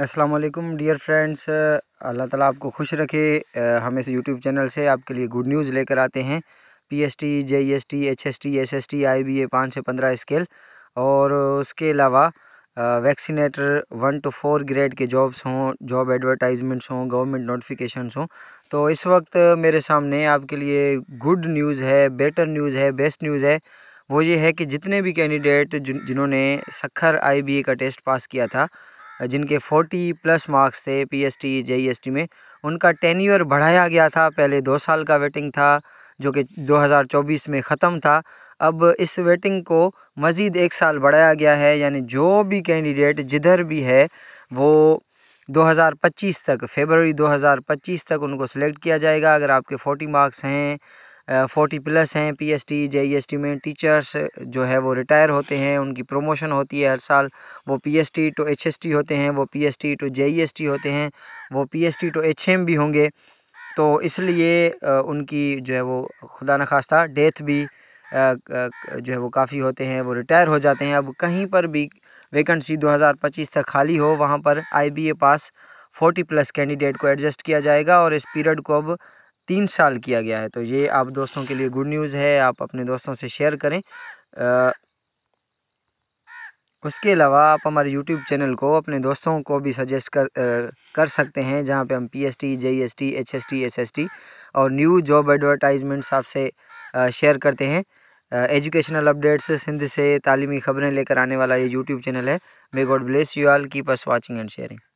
Aslam dear friends अल्लाह ताला आपको खुश रखे हम इस यूट्यूब चैनल से आपके लिए गुड न्यूज़ लेकर आते हैं P S T J S T H S T S S T I B A पाँच से पंद्रह स्केल और उसके अलावा vaccinator one two four grade के जॉब्स हों जॉब एडवर्टाइजमेंट्स हों गवर्नमेंट नोटिफिकेशनस हों तो इस वक्त मेरे सामने आपके लिए गुड न्यूज़ है बेटर न्यूज़ है बेस्ट न्यूज़ है वो ये है कि जितने भी कैंडिडेट जिन्होंने सखर आई बी ए का टेस्ट पास किया था जिनके 40 प्लस मार्क्स थे पीएसटी जेईएसटी में उनका टेन्यूअर बढ़ाया गया था पहले दो साल का वेटिंग था जो कि 2024 में ख़त्म था अब इस वेटिंग को मज़ीद एक साल बढ़ाया गया है यानी जो भी कैंडिडेट जिधर भी है वो 2025 तक हज़ार 2025 तक उनको सिलेक्ट किया जाएगा अगर आपके 40 मार्क्स हैं फोर्टी प्लस हैं पीएसटी जेईएसटी में टीचर्स जो है वो रिटायर होते हैं उनकी प्रमोशन होती है हर साल वो पीएसटी टू एचएसटी होते हैं वो पीएसटी टू जेईएसटी होते हैं वो पीएसटी टू एचएम भी होंगे तो इसलिए उनकी जो है वो खुदा न खास्ता डेथ भी जो है वो काफ़ी होते हैं वो रिटायर हो जाते हैं अब कहीं पर भी वैकेंसी पच्चीस तक खाली हो वहाँ पर ए पास फोर्टी प्लस कैंडिडेट को एडजस्ट किया जाएगा और इस पीरियड को अब तीन साल किया गया है तो ये आप दोस्तों के लिए गुड न्यूज़ है आप अपने दोस्तों से शेयर करें आ, उसके अलावा आप हमारे यूट्यूब चैनल को अपने दोस्तों को भी सजेस्ट कर आ, कर सकते हैं जहाँ पे हम P S T J S T H S T S S T और न्यू जॉब एडवर्टाइजमेंट्स आपसे शेयर करते हैं एजुकेशनल अपडेट्स सिंध से तालीमी ख़बरें लेकर आने वाला ये यूट्यूब चैनल है may God bless you all keep us watching and sharing